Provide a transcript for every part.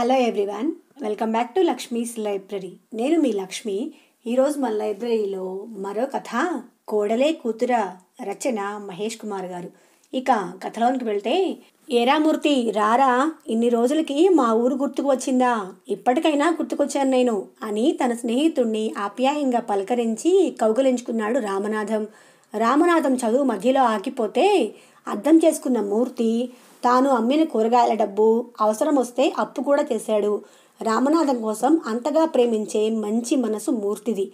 hello everyone welcome back to Lakshmi's library నేను మీ లక్ష్మి ఈరోజు మన లైబ్రరీలో మరో కథ కోడలే కూతుర రచన మహేష్ కుమార్ గారు ఇక కథలోనికి వెళ్తే ఏరామూర్తి రారా ఇన్ని రోజులకి మా ఊరు గుర్తుకు వచ్చిందా ఇప్పటికైనా గుర్తుకొచ్చాను నేను అని తన స్నేహితుణ్ణి ఆప్యాయంగా పలకరించి కౌగులించుకున్నాడు రామనాథం రామనాథం చదువు మధ్యలో ఆగిపోతే అర్థం చేసుకున్న మూర్తి తాను అమ్మిన కూరగాయల డబ్బు అవసరం వస్తే అప్పు కూడా చేశాడు రామనాథం కోసం అంతగా ప్రేమించే మంచి మనసు మూర్తిది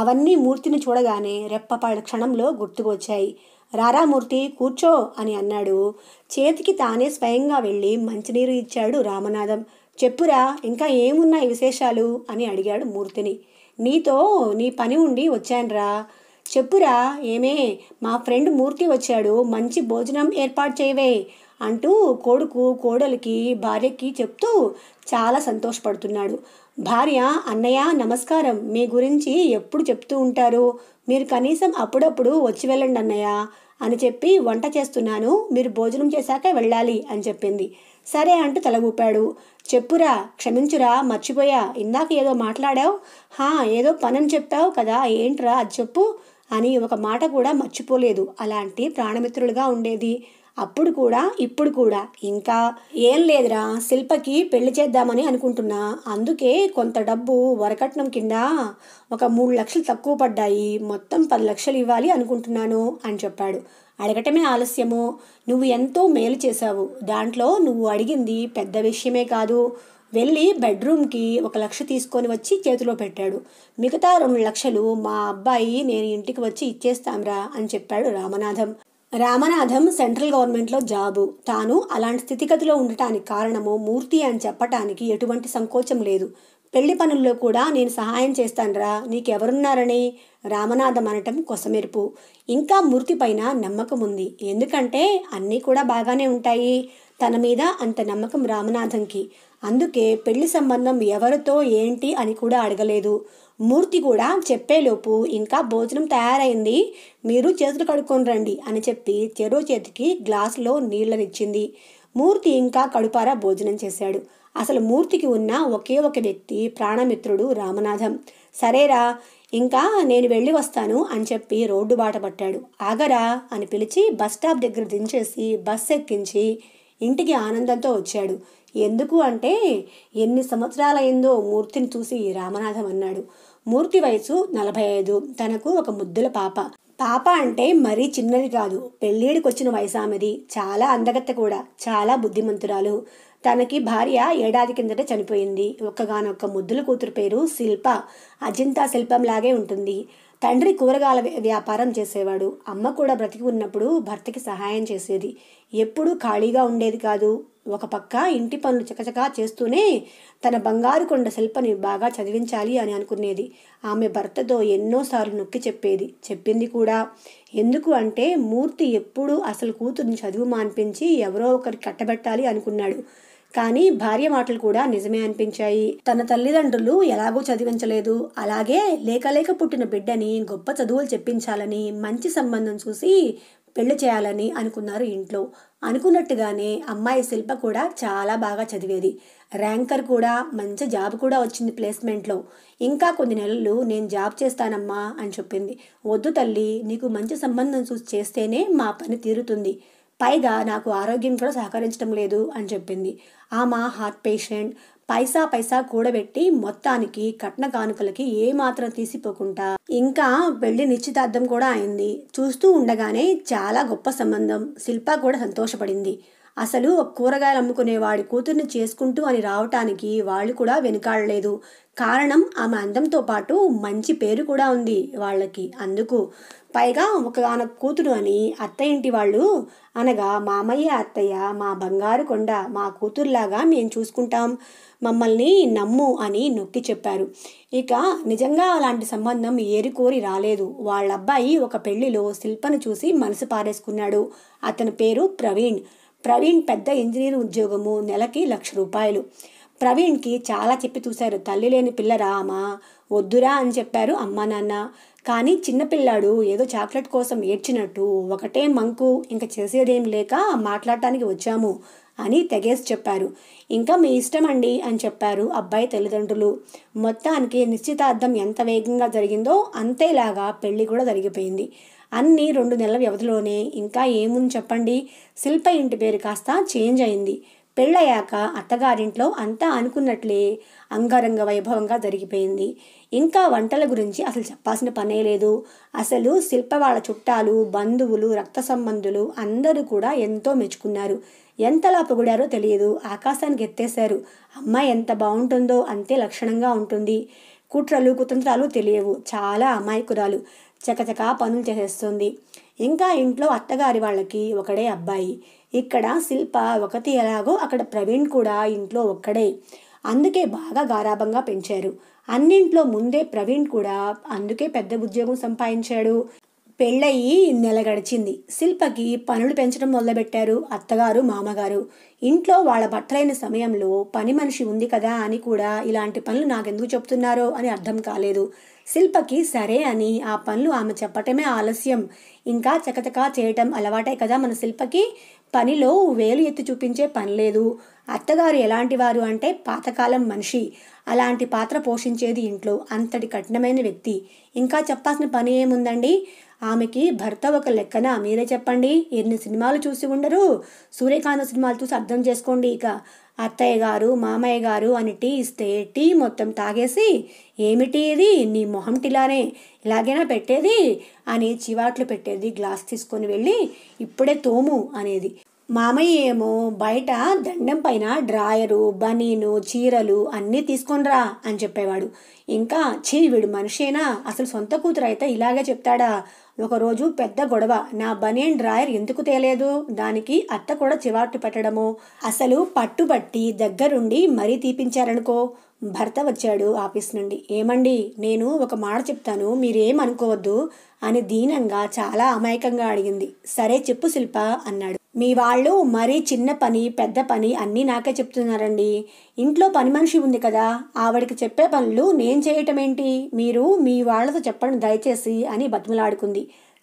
అవన్నీ మూర్తిని చూడగానే రెప్పపాడు క్షణంలో గుర్తుకొచ్చాయి రారా మూర్తి కూర్చో అని అన్నాడు చేతికి తానే స్వయంగా వెళ్ళి మంచినీరు ఇచ్చాడు రామనాథం చెప్పురా ఇంకా ఏమున్నాయి విశేషాలు అని అడిగాడు మూర్తిని నీతో నీ పని ఉండి వచ్చానురా చెప్పురా ఏమే మా ఫ్రెండ్ మూర్తి వచ్చాడు మంచి భోజనం ఏర్పాటు చేయవే అంటూ కొడుకు కోడలికి భార్యకి చెప్తూ చాలా సంతోషపడుతున్నాడు భార్య అన్నయ్య నమస్కారం మీ గురించి ఎప్పుడు చెప్తూ ఉంటారు మీరు కనీసం అప్పుడప్పుడు వచ్చి వెళ్ళండి అన్నయ్య అని చెప్పి వంట చేస్తున్నాను మీరు భోజనం చేశాక వెళ్ళాలి అని చెప్పింది సరే అంటూ తల ఊపాడు చెప్పురా క్షమించురా మర్చిపోయా ఇందాక ఏదో మాట్లాడావు హా ఏదో పనని చెప్పావు కదా ఏంట్రా అది చెప్పు అని ఒక మాట కూడా మర్చిపోలేదు అలాంటి ప్రాణమిత్రులుగా ఉండేది అప్పుడు కూడా ఇప్పుడు కూడా ఇంకా ఏం లేదురా శిల్పకి పెళ్లి చేద్దామని అనుకుంటున్నా అందుకే కొంత డబ్బు వరకట్నం కింద ఒక మూడు లక్షలు తక్కువ పడ్డాయి మొత్తం పది లక్షలు ఇవ్వాలి అనుకుంటున్నాను అని చెప్పాడు అడగటమే ఆలస్యము నువ్వు ఎంతో మేలు చేశావు దాంట్లో నువ్వు అడిగింది పెద్ద విషయమే కాదు వెళ్ళి బెడ్రూమ్కి ఒక లక్ష తీసుకొని వచ్చి చేతిలో పెట్టాడు మిగతా రెండు లక్షలు మా అబ్బాయి నేను ఇంటికి వచ్చి ఇచ్చేస్తాంరా అని చెప్పాడు రామనాథం రామనాథం సెంట్రల్ గవర్నమెంట్లో జాబు తాను అలాంటి స్థితిగతిలో ఉండటానికి కారణము మూర్తి అని చెప్పటానికి ఎటువంటి సంకోచం లేదు పెళ్లి పనుల్లో కూడా నేను సహాయం చేస్తానురా నీకెవరున్నారని రామనాథం అనటం కొసమెరుపు ఇంకా మూర్తి పైన నమ్మకం ఉంది ఎందుకంటే అన్నీ కూడా బాగానే ఉంటాయి తన మీద అంత నమ్మకం రామనాథంకి అందుకే పెళ్లి సంబంధం ఎవరితో ఏంటి అని కూడా అడగలేదు మూర్తి కూడా చెప్పేలోపు ఇంకా భోజనం తయారైంది మీరు చేతులు కడుక్కొని రండి అని చెప్పి చెరో చేతికి గ్లాసులో నీళ్ళనిచ్చింది మూర్తి ఇంకా కడుపారా భోజనం చేశాడు అసలు మూర్తికి ఉన్న ఒకే ఒక వ్యక్తి ప్రాణమిత్రుడు రామనాథం సరేరా ఇంకా నేను వెళ్ళి వస్తాను అని చెప్పి రోడ్డు బాట పట్టాడు ఆగరా అని పిలిచి బస్ స్టాప్ దగ్గర దించేసి బస్ ఎక్కించి ఇంటికి ఆనందంతో వచ్చాడు ఎందుకు అంటే ఎన్ని సంవత్సరాలైందో మూర్తిని చూసి రామనాథం అన్నాడు మూర్తి వయసు నలభై ఐదు తనకు ఒక ముద్దుల పాప పాప అంటే మరీ చిన్నది కాదు పెళ్ళేడికి వచ్చిన వయసు చాలా అందగత్త కూడా చాలా బుద్ధిమంతురాలు తనకి భార్య ఏడాది కిందట చనిపోయింది ఒక్కగానొక్క ముద్దుల కూతురు పేరు శిల్ప అజంతా శిల్పంలాగే ఉంటుంది తండ్రి కూరగాయల వ్యాపారం చేసేవాడు అమ్మ కూడా బ్రతికి ఉన్నప్పుడు భర్తకి సహాయం చేసేది ఎప్పుడూ ఖాళీగా ఉండేది కాదు ఒక పక్క ఇంటి పనులు చకచకా చేస్తూనే తన బంగారు కొండ శిల్పని బాగా చదివించాలి అని అనుకునేది ఆమె భర్తతో ఎన్నోసార్లు నొక్కి చెప్పేది చెప్పింది కూడా ఎందుకు అంటే మూర్తి ఎప్పుడూ అసలు కూతుర్ని చదువు మాన్పించి ఎవరో ఒకరికి కట్టబెట్టాలి అనుకున్నాడు కానీ భార్య మాటలు కూడా నిజమే అనిపించాయి తన తల్లిదండ్రులు ఎలాగో చదివించలేదు అలాగే లేకలేక పుట్టిన బిడ్డని గొప్ప చదువులు చెప్పించాలని మంచి సంబంధం చూసి పెళ్లి చేయాలని అనుకున్నారు ఇంట్లో అనుకున్నట్టుగానే అమ్మాయి శిల్ప కూడా చాలా బాగా చదివేది ర్యాంకర్ కూడా మంచి జాబ్ కూడా వచ్చింది ప్లేస్మెంట్లో ఇంకా కొన్ని నెలలు నేను జాబ్ చేస్తానమ్మా అని చెప్పింది వద్దు తల్లి నీకు మంచి సంబంధం చూసి చేస్తేనే మా పని తీరుతుంది పైగా నాకు ఆరోగ్యం కూడా సహకరించడం లేదు అని చెప్పింది ఆమె హార్ట్ పేషెంట్ పైసా పైసా కూడబెట్టి మొత్తానికి కట్న కానుకలకి ఏమాత్రం తీసిపోకుండా ఇంకా పెళ్లి నిశ్చితార్థం కూడా అయింది చూస్తూ ఉండగానే చాలా గొప్ప సంబంధం శిల్ప కూడా సంతోషపడింది అసలు ఒక కూరగాయలు అమ్ముకునేవాడి కూతుర్ని చేసుకుంటూ అని రావటానికి వాళ్ళు కూడా వెనుకాడలేదు కారణం ఆమె అందంతో పాటు మంచి పేరు కూడా ఉంది వాళ్ళకి అందుకు పైగా ఒక ఆమె కూతురు అని అత్త ఇంటి వాళ్ళు అనగా మామయ్య అత్తయ్య మా బంగారు కొండ మా కూతురులాగా మేము చూసుకుంటాం మమ్మల్ని నమ్ము అని నొక్కి చెప్పారు ఇక నిజంగా అలాంటి సంబంధం ఏరికోరి రాలేదు వాళ్ళ అబ్బాయి ఒక పెళ్లిలో శిల్పను చూసి మనసు పారేసుకున్నాడు అతని పేరు ప్రవీణ్ ప్రవీణ్ పెద్ద ఇంజనీర్ ఉద్యోగము నెలకి లక్ష రూపాయలు ప్రవీణ్కి చాలా చెప్పి చూశారు తల్లి లేని పిల్ల రామా వద్దురా అని చెప్పారు అమ్మా నాన్న కానీ చిన్నపిల్లాడు ఏదో చాక్లెట్ కోసం ఏడ్చినట్టు ఒకటే మంకు ఇంకా చేసేదేం లేక మాట్లాడటానికి వచ్చాము అని తెగేసి చెప్పారు ఇంకా మీ ఇష్టం అండి అని చెప్పారు అబ్బాయి తల్లిదండ్రులు మొత్తానికి నిశ్చితార్థం ఎంత వేగంగా జరిగిందో అంతేలాగా పెళ్లి కూడా జరిగిపోయింది అన్నీ రెండు నెలల వ్యవధిలోనే ఇంకా ఏముంది చెప్పండి శిల్ప ఇంటి పేరు కాస్త చేంజ్ అయింది పెళ్ళయ్యాక అత్తగారింట్లో అంతా అనుకున్నట్లే అంగరంగ వైభవంగా జరిగిపోయింది ఇంకా వంటల గురించి అసలు చెప్పాల్సిన పనే లేదు అసలు శిల్ప వాళ్ళ చుట్టాలు బంధువులు రక్త సంబంధులు అందరూ కూడా ఎంతో మెచ్చుకున్నారు ఎంతలా పొగిడారో తెలియదు ఆకాశానికి ఎత్తేశారు అమ్మాయి ఎంత బాగుంటుందో అంతే లక్షణంగా ఉంటుంది కుట్రలు కుతంత్రాలు తెలియవు చాలా అమాయకురాలు చకచకా పనులు చేసేస్తుంది ఇంకా ఇంట్లో అత్తగారి వాళ్ళకి ఒకడే అబ్బాయి ఇక్కడ శిల్ప ఒకటి ఎలాగో అక్కడ ప్రవీణ్ కూడా ఇంట్లో ఒక్కడే అందుకే బాగా గారాభంగా పెంచారు అన్నింట్లో ముందే ప్రవీణ్ కూడా అందుకే పెద్ద ఉద్యోగం సంపాదించాడు పెళ్ళయి నెల గడిచింది శిల్పకి పనులు పెంచడం మొదలుపెట్టారు అత్తగారు మామగారు ఇంట్లో వాళ్ళ భర్తలైన సమయంలో పని మనిషి ఉంది కదా అని కూడా ఇలాంటి పనులు నాకెందుకు చెప్తున్నారో అని అర్థం కాలేదు శిల్పకి సరే అని ఆ పనులు ఆమె చెప్పటమే ఆలస్యం ఇంకా చకచకా చేయటం అలవాటే కదా మన శిల్పకి పనిలో వేలు ఎత్తి చూపించే పని లేదు అత్తగారు ఎలాంటి వారు అంటే పాతకాలం మనిషి అలాంటి పాత్ర పోషించేది ఇంట్లో అంతటి కఠినమైన వ్యక్తి ఇంకా చెప్పాల్సిన పని ఏముందండి ఆమెకి భర్త ఒక లెక్కన మీరే చెప్పండి ఎన్ని సినిమాలు చూసి ఉండరు సూర్యకాంత సినిమాలు చూసి అర్థం చేసుకోండి ఇక అత్తయ్య గారు మామయ్య గారు అని టీ ఇస్తే టీ మొత్తం తాగేసి ఏమిటి ఇది నీ మొహం టిలానే ఇలాగైనా పెట్టేది అని చివాట్లు పెట్టేది గ్లాస్ తీసుకొని వెళ్ళి ఇప్పుడే తోము అనేది మామయ్య ఏమో బయట దండం పైన డ్రాయరు బనీను చీరలు అన్నీ తీసుకొనిరా అని చెప్పేవాడు ఇంకా చీ వీడు మనిషేనా అసలు సొంత కూతురు అయితే ఇలాగే చెప్తాడా ఒకరోజు పెద్ద గొడవ నా బనియన్ డ్రాయర్ ఎందుకు తేలేదు దానికి అత్త కూడా చివాట్టు పెట్టడము అసలు పట్టుబట్టి దగ్గరుండి మరీ తీపించారనుకో భర్త వచ్చాడు ఆఫీస్ నుండి ఏమండి నేను ఒక మాట చెప్తాను మీరేం అనుకోవద్దు అని దీనంగా చాలా అమాయకంగా అడిగింది సరే చెప్పు శిల్ప అన్నాడు మీ వాళ్ళు మరీ చిన్న పని పెద్ద పని అన్నీ నాకే చెప్తున్నారండి ఇంట్లో పని మనిషి ఉంది కదా ఆవిడకి చెప్పే పనులు నేను చేయటం ఏంటి మీరు మీ వాళ్ళతో చెప్పండి దయచేసి అని బతిమలాడుకుంది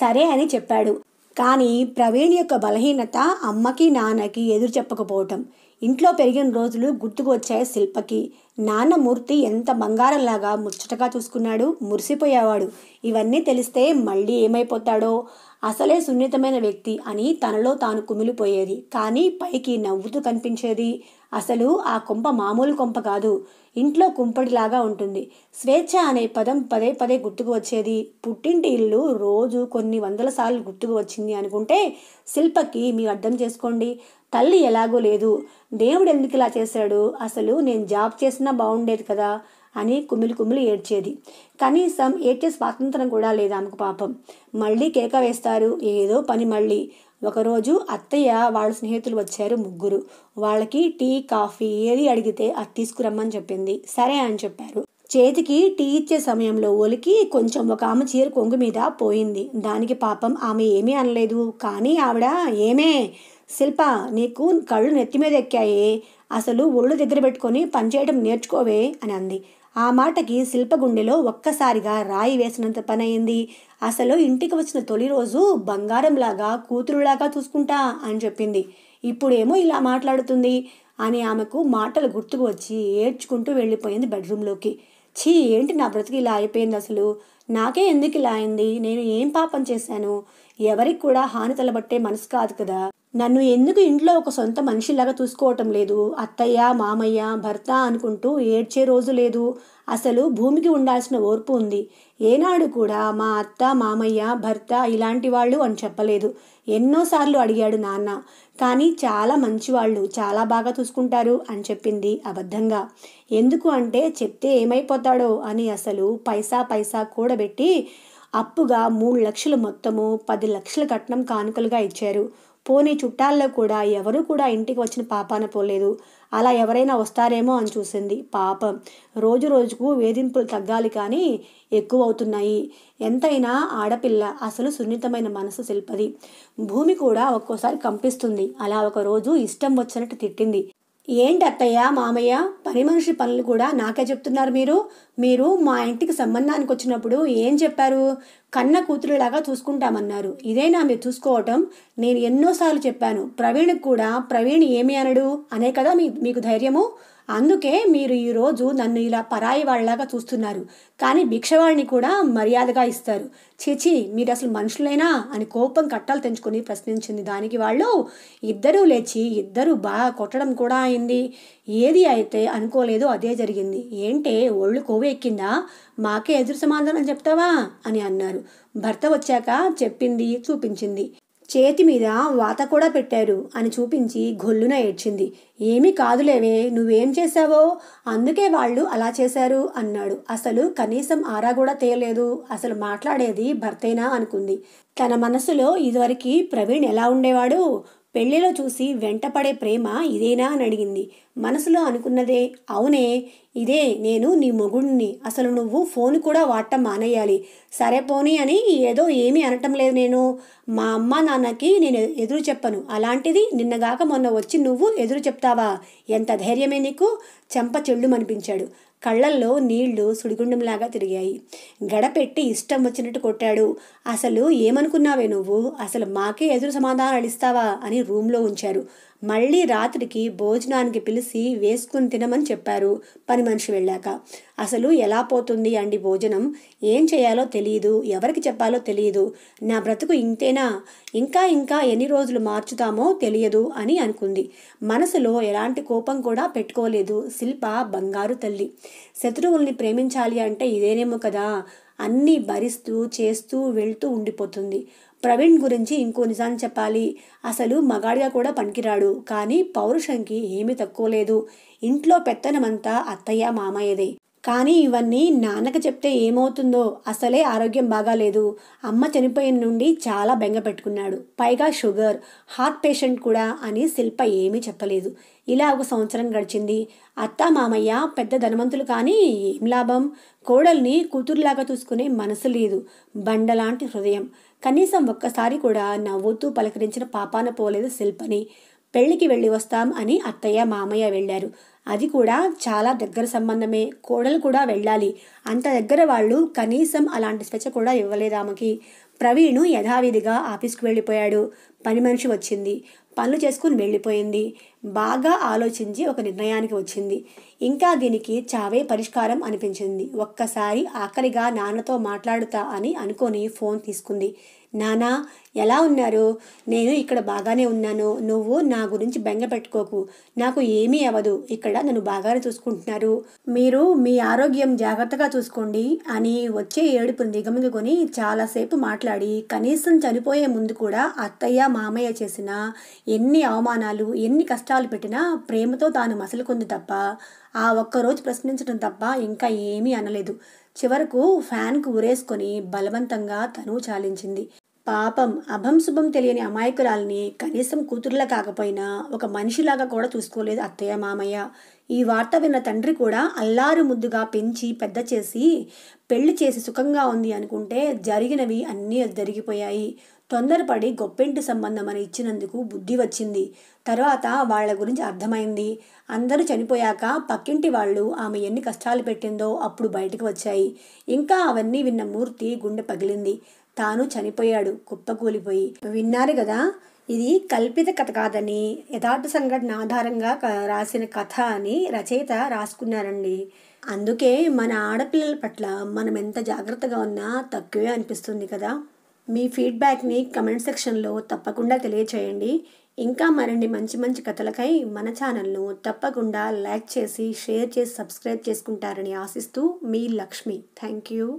సరే అని చెప్పాడు కానీ ప్రవీణ్ యొక్క బలహీనత అమ్మకి నాన్నకి ఎదురు చెప్పకపోవటం ఇంట్లో పెరిగిన రోజులు గుర్తుకు వచ్చాయి శిల్పకి నాన్న మూర్తి ఎంత బంగారంలాగా ముచ్చటగా చూసుకున్నాడు మురిసిపోయేవాడు ఇవన్నీ తెలిస్తే మళ్ళీ ఏమైపోతాడో అసలే సున్నితమైన వ్యక్తి అని తనలో తాను కుమిలిపోయేది కానీ పైకి నవ్వుతూ కనిపించేది అసలు ఆ కుంప మామూలు కుంప కాదు ఇంట్లో కుంపడిలాగా ఉంటుంది స్వేచ్ఛ అనే పదం పదే పదే గుర్తుకు వచ్చేది పుట్టింటి ఇల్లు రోజు కొన్ని వందల సార్లు గుర్తుకు వచ్చింది అనుకుంటే శిల్పకి మీరు అర్థం చేసుకోండి తల్లి ఎలాగో లేదు దేవుడు ఎందుకు ఇలా చేశాడు అసలు నేను జాబ్ చేసిన ఏమన్నా బాగుండేది కదా అని కుమిలి కుమిలి ఏడ్చేది కనీసం ఏడ్చే స్వాతంత్రం కూడా లేదు ఆమెకు పాపం మళ్ళీ కేక వేస్తారు ఏదో పని మళ్ళీ ఒకరోజు అత్తయ్య వాళ్ళ స్నేహితులు వచ్చారు ముగ్గురు వాళ్ళకి టీ కాఫీ ఏది అడిగితే అది తీసుకురమ్మని చెప్పింది సరే అని చెప్పారు చేతికి టీ ఇచ్చే సమయంలో ఒలికి కొంచెం ఒక ఆమె చీర కొంగు మీద పోయింది దానికి పాపం ఆమె ఏమీ అనలేదు కానీ ఆవిడ ఏమే శిల్ప నీకు కళ్ళు నెత్తి మీద ఎక్కాయే అసలు ఒళ్ళు దగ్గర పెట్టుకొని పనిచేయడం నేర్చుకోవే అని అంది ఆ మాటకి శిల్ప గుండెలో ఒక్కసారిగా రాయి వేసినంత పని అయింది అసలు ఇంటికి వచ్చిన తొలి రోజు బంగారంలాగా కూతురులాగా చూసుకుంటా అని చెప్పింది ఇప్పుడేమో ఇలా మాట్లాడుతుంది అని ఆమెకు మాటలు గుర్తుకు వచ్చి ఏడ్చుకుంటూ వెళ్ళిపోయింది బెడ్రూమ్లోకి ఛీ ఏంటి నా బ్రతికి ఇలా అయిపోయింది అసలు నాకే ఎందుకు ఇలా అయింది నేను ఏం పాపం చేశాను ఎవరికి కూడా హాని తలబట్టే మనసు కాదు కదా నన్ను ఎందుకు ఇంట్లో ఒక సొంత మనిషిలాగా చూసుకోవటం లేదు అత్తయ్య మామయ్య భర్త అనుకుంటూ ఏడ్చే రోజు లేదు అసలు భూమికి ఉండాల్సిన ఓర్పు ఉంది ఏనాడు కూడా మా అత్త మామయ్య భర్త ఇలాంటి వాళ్ళు అని చెప్పలేదు ఎన్నోసార్లు అడిగాడు నాన్న కానీ చాలా మంచివాళ్ళు చాలా బాగా చూసుకుంటారు అని చెప్పింది అబద్ధంగా ఎందుకు అంటే చెప్తే ఏమైపోతాడో అని అసలు పైసా పైసా కూడబెట్టి అప్పుగా మూడు లక్షలు మొత్తము పది లక్షల కట్నం కానుకలుగా ఇచ్చారు పోనీ చుట్టాల్లో కూడా ఎవరు కూడా ఇంటికి వచ్చిన పాపాన పోలేదు అలా ఎవరైనా వస్తారేమో అని చూసింది పాపం రోజు రోజుకు వేధింపులు తగ్గాలి కానీ ఎక్కువ అవుతున్నాయి ఎంతైనా ఆడపిల్ల అసలు సున్నితమైన మనసు శిల్పది భూమి కూడా ఒక్కోసారి కంపిస్తుంది అలా ఒకరోజు ఇష్టం వచ్చినట్టు తిట్టింది ఏంటి అత్తయ్య మామయ్య పని మనిషి పనులు కూడా నాకే చెప్తున్నారు మీరు మీరు మా ఇంటికి సంబంధానికి వచ్చినప్పుడు ఏం చెప్పారు కన్న కూతురులాగా చూసుకుంటామన్నారు ఇదేనా మీరు చూసుకోవటం నేను ఎన్నోసార్లు చెప్పాను ప్రవీణ్కి కూడా ప్రవీణ్ ఏమి అనడు అనే కదా మీ మీకు ధైర్యము అందుకే మీరు ఈరోజు నన్ను ఇలా పరాయి వాళ్ళలాగా చూస్తున్నారు కానీ భిక్షవాడిని కూడా మర్యాదగా ఇస్తారు చీచి మీరు అసలు మనుషులైనా అని కోపం కట్టాలు తెంచుకొని ప్రశ్నించింది దానికి వాళ్ళు ఇద్దరూ లేచి ఇద్దరూ బాగా కొట్టడం కూడా అయింది ఏది అయితే అనుకోలేదు అదే జరిగింది ఏంటే ఒళ్ళు ఎక్కిందా మాకే ఎదురు సమాధానం చెప్తావా అని అన్నారు భర్త వచ్చాక చెప్పింది చూపించింది చేతి మీద వాత కూడా పెట్టారు అని చూపించి గొల్లున ఏడ్చింది ఏమీ కాదులేవే నువ్వేం చేశావో అందుకే వాళ్ళు అలా చేశారు అన్నాడు అసలు కనీసం ఆరా కూడా తేయలేదు అసలు మాట్లాడేది భర్తేనా అనుకుంది తన మనసులో ఇదివరకు ప్రవీణ్ ఎలా ఉండేవాడు పెళ్లిలో చూసి వెంటపడే ప్రేమ ఇదేనా అని అడిగింది మనసులో అనుకున్నదే అవునే ఇదే నేను నీ మొగుడిని అసలు నువ్వు ఫోన్ కూడా వాడటం మానేయాలి సరే పోనీ అని ఏదో ఏమీ అనటం లేదు నేను మా అమ్మ నాన్నకి నేను ఎదురు చెప్పను అలాంటిది నిన్నగాక మొన్న వచ్చి నువ్వు ఎదురు చెప్తావా ఎంత ధైర్యమే నీకు చెంప చెళ్ళుమనిపించాడు కళ్ళల్లో నీళ్లు సుడిగుండంలాగా తిరిగాయి గడపెట్టి ఇష్టం వచ్చినట్టు కొట్టాడు అసలు ఏమనుకున్నావే నువ్వు అసలు మాకే ఎదురు సమాధానాలు ఇస్తావా అని రూమ్లో ఉంచారు మళ్ళీ రాత్రికి భోజనానికి పిలిచి వేసుకుని తినమని చెప్పారు పని మనిషి వెళ్ళాక అసలు ఎలా పోతుంది అండి భోజనం ఏం చేయాలో తెలియదు ఎవరికి చెప్పాలో తెలియదు నా బ్రతుకు ఇంతేనా ఇంకా ఇంకా ఎన్ని రోజులు మార్చుతామో తెలియదు అని అనుకుంది మనసులో ఎలాంటి కోపం కూడా పెట్టుకోలేదు శిల్ప బంగారు తల్లి శత్రువుల్ని ప్రేమించాలి అంటే ఇదేనేమో కదా అన్నీ భరిస్తూ చేస్తూ వెళ్తూ ఉండిపోతుంది ప్రవీణ్ గురించి ఇంకో నిజాన్ని చెప్పాలి అసలు మగాడిగా కూడా పనికిరాడు కానీ పౌరుషంకి ఏమీ తక్కువ లేదు ఇంట్లో పెత్తనమంతా అత్తయ్య మామయ్యదే కానీ ఇవన్నీ నాన్నక చెప్తే ఏమవుతుందో అసలే ఆరోగ్యం బాగాలేదు అమ్మ చనిపోయిన నుండి చాలా బెంగ పెట్టుకున్నాడు పైగా షుగర్ హార్ట్ పేషెంట్ కూడా అని శిల్ప ఏమీ చెప్పలేదు ఇలా ఒక సంవత్సరం గడిచింది అత్త మామయ్య పెద్ద ధనవంతులు కానీ ఏం లాభం కోడల్ని కూతురులాగా చూసుకునే మనసు లేదు బండలాంటి హృదయం కనీసం ఒక్కసారి కూడా నవ్వుతూ పలకరించిన పాపాన పోలేదు శిల్పని పెళ్లికి వెళ్ళి వస్తాం అని అత్తయ్య మామయ్య వెళ్ళారు అది కూడా చాలా దగ్గర సంబంధమే కోడలు కూడా వెళ్ళాలి అంత దగ్గర వాళ్ళు కనీసం అలాంటి స్వచ్ఛ కూడా ఇవ్వలేదు ఆమెకి ప్రవీణు యథావిధిగా ఆఫీస్కు వెళ్ళిపోయాడు పని మనిషి వచ్చింది పనులు చేసుకుని వెళ్ళిపోయింది బాగా ఆలోచించి ఒక నిర్ణయానికి వచ్చింది ఇంకా దీనికి చావే పరిష్కారం అనిపించింది ఒక్కసారి ఆఖరిగా నాన్నతో మాట్లాడుతా అని అనుకొని ఫోన్ తీసుకుంది నానా ఎలా ఉన్నారు నేను ఇక్కడ బాగానే ఉన్నాను నువ్వు నా గురించి బెంగ పెట్టుకోకు నాకు ఏమీ అవ్వదు ఇక్కడ నన్ను బాగానే చూసుకుంటున్నారు మీరు మీ ఆరోగ్యం జాగ్రత్తగా చూసుకోండి అని వచ్చే ఏడుపుని దిగమిగుకొని చాలాసేపు మాట్లాడి కనీసం చనిపోయే ముందు కూడా అత్తయ్య మామయ్య చేసిన ఎన్ని అవమానాలు ఎన్ని కష్టాలు కష్టాలు పెట్టినా ప్రేమతో తాను మసలుకుంది తప్ప ఆ ఒక్కరోజు ప్రశ్నించడం తప్ప ఇంకా ఏమీ అనలేదు చివరకు ఫ్యాన్కు ఉరేసుకొని బలవంతంగా తను చాలించింది పాపం అభం శుభం తెలియని అమాయకురాల్ని కనీసం కూతురులా కాకపోయినా ఒక మనిషిలాగా కూడా చూసుకోలేదు అత్తయ్య మామయ్య ఈ వార్త విన్న తండ్రి కూడా అల్లారు ముద్దుగా పెంచి పెద్ద చేసి పెళ్లి చేసి సుఖంగా ఉంది అనుకుంటే జరిగినవి అన్నీ జరిగిపోయాయి తొందరపడి గొప్పింటి సంబంధం అని ఇచ్చినందుకు బుద్ధి వచ్చింది తర్వాత వాళ్ళ గురించి అర్థమైంది అందరూ చనిపోయాక పక్కింటి వాళ్ళు ఆమె ఎన్ని కష్టాలు పెట్టిందో అప్పుడు బయటకు వచ్చాయి ఇంకా అవన్నీ విన్న మూర్తి గుండె పగిలింది తాను చనిపోయాడు కుప్పకూలిపోయి విన్నారు కదా ఇది కల్పిత కథ కాదని యథార్థ సంఘటన ఆధారంగా రాసిన కథ అని రచయిత రాసుకున్నారండి అందుకే మన ఆడపిల్లల పట్ల మనం ఎంత జాగ్రత్తగా ఉన్నా తక్కువే అనిపిస్తుంది కదా మీ ఫీడ్బ్యాక్ని కమెంట్ సెక్షన్లో తప్పకుండా తెలియచేయండి ఇంకా మరిన్ని మంచి మంచి కథలకై మన ఛానల్ను తప్పకుండా లైక్ చేసి షేర్ చేసి సబ్స్క్రైబ్ చేసుకుంటారని ఆశిస్తూ మీ లక్ష్మి థ్యాంక్ యూ